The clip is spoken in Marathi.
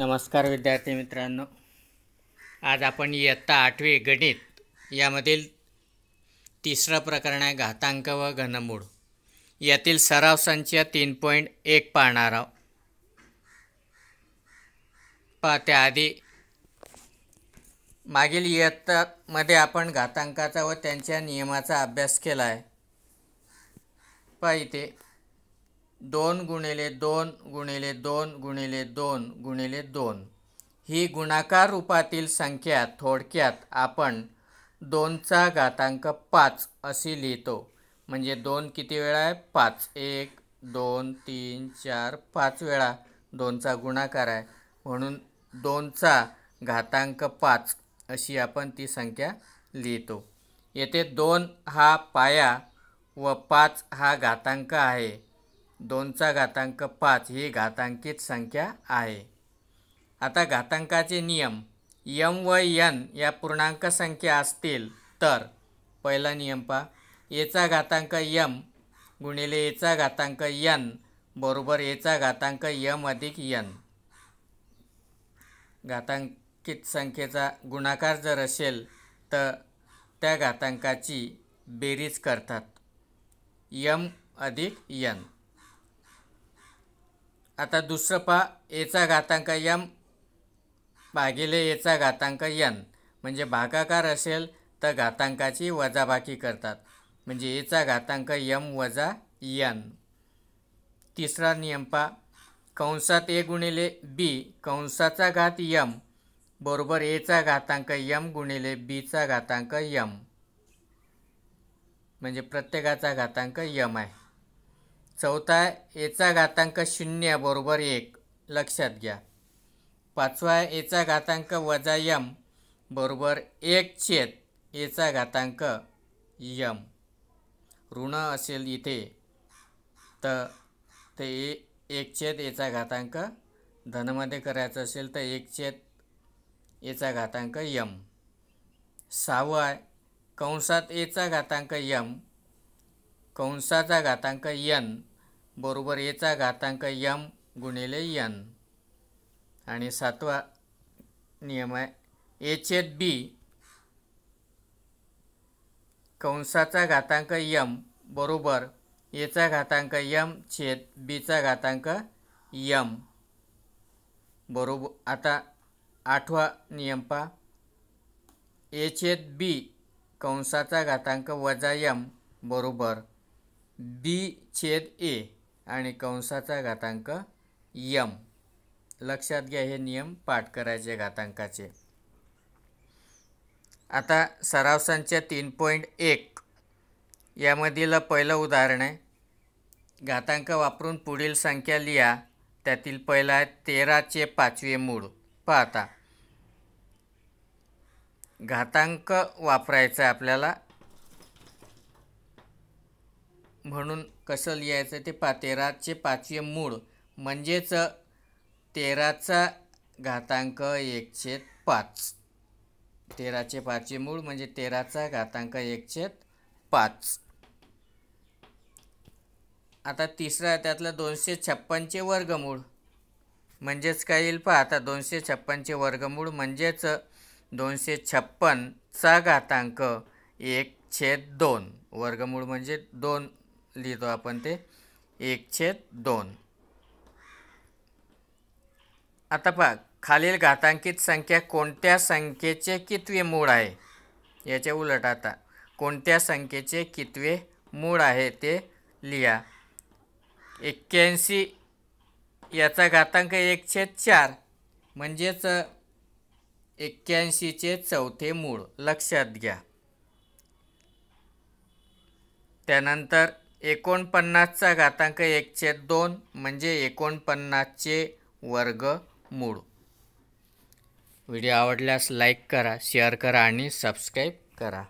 नमस्कार विद्यार्थी मित्रांनो आज आपण इयत्ता आठवी गणित यामधील तिसरं प्रकरण आहे घातांक व घनमूळ यातील सराव संच तीन पॉईंट एक पाहणार आहोत पा त्याआधी मागील इयत्तामध्ये आपण घातांकाचा व त्यांच्या नियमाचा अभ्यास केला आहे पा इथे दोन गुणिले दोन गुणिले दोन गुणिले दोन गुणिले दोन ही गुणाकार रूपातील संख्या थोडक्यात आपण दोनचा घातांक पाच अशी लिहितो म्हणजे दोन किती वेळा आहे पाच एक दोन तीन चार पाच वेळा दोनचा गुणाकार आहे म्हणून दोनचा घातांक पाच अशी आपण ती संख्या लिहितो येथे दोन हा पाया व पाच हा घातांक आहे दोनचा घातांक पाच ही घातांकित संख्या आहे आता घातांकाचे नियम यम व यन या पूर्णांक संख्या असतील तर पहिला नियम पहा एचा घातांक यम गुणिले एचा घातांक यन बरोबर एचा घातांक यम अधिक यन घातांकित संख्येचा गुणाकार जर असेल तर त्या घातांकाची बेरीज करतात यम अधिक यन आता दुसरं पहा एचा घातांक यम भागिले एचा घातांक यन म्हणजे भागाकार असेल तर घातांकाची वजाबाकी करतात म्हणजे एचा घातांक यम वजा यन तिसरा नियम पहा कंसात ए गुणिले बी कंसाचा घात यम बरोबर एचा घातांक यम गुणिले बीचा घातांक यम म्हणजे प्रत्येकाचा घातांक यम आहे चौथा एचा घातांक शून्य बरोबर एक लक्षात घ्या पाचवा एचा घातांक वजा यम बरोबर एक छेद एचा घातांक यम ऋण असेल इथे तर ते एक छेद एचा घातांक धनमध्ये करायचं असेल तर एक छेद याचा घातांक यम सहावा कंसात एचा घातांक यम कंसाचा घातांक यन बरोबर एचा घातांक यम गुणिले यन आणि सातवा नियम आहे छेद बी कंसाचा घातांक यम बरोबर एचा घातांक यम छेद बीचा घातांक यम बरोबर आता आठवा नियम पा छेद बी कंसाचा घातांक वजा यम बरोबर बी छेद ए आणि कंसाचा घातांक यम लक्षात घ्या हे नियम पाठ करायचे घातांकाचे आता सराव तीन पॉईंट एक यामधील पहिलं उदाहरण आहे घातांक वापरून पुढील संख्या लिहा त्यातील पहिला आहे तेराचे पाचवे मूळ पाहता घातांक वापरायचा आपल्याला म्हणून कसं लिहायचं ते पा तेराचे पाचवे मूळ म्हणजेच तेराचा घातांक एकशे पाच तेराचे पाचवे मूळ म्हणजे तेराचा घातांक एकशे पाच आता तिसरा त्यातलं दोनशे छप्पनचे वर्गमूळ म्हणजेच काय येईल पहा आता दोनशे छप्पनचे वर्गमूळ म्हणजेच दोनशे छप्पनचा घातांक एक छेद दोन वर्गमूळ म्हणजे दोन लिहितो आपण ते एक छेद दोन आता पहा खालील घातांकित संख्या कोणत्या संख्येचे कितवे मूळ आहे याच्या उलट आता कोणत्या संख्येचे कितवे मूळ आहे ते लिहा एक्क्याऐंशी याचा घातांक एक छेद चार म्हणजेच एक्क्याऐंशीचे चौथे मूळ लक्षात घ्या त्यानंतर एकोणपन्नासचा घातांक एक छेद दोन म्हणजे एकोणपन्नासचे वर्ग मूळ व्हिडिओ आवडल्यास लाईक करा शेअर करा आणि सबस्क्राईब करा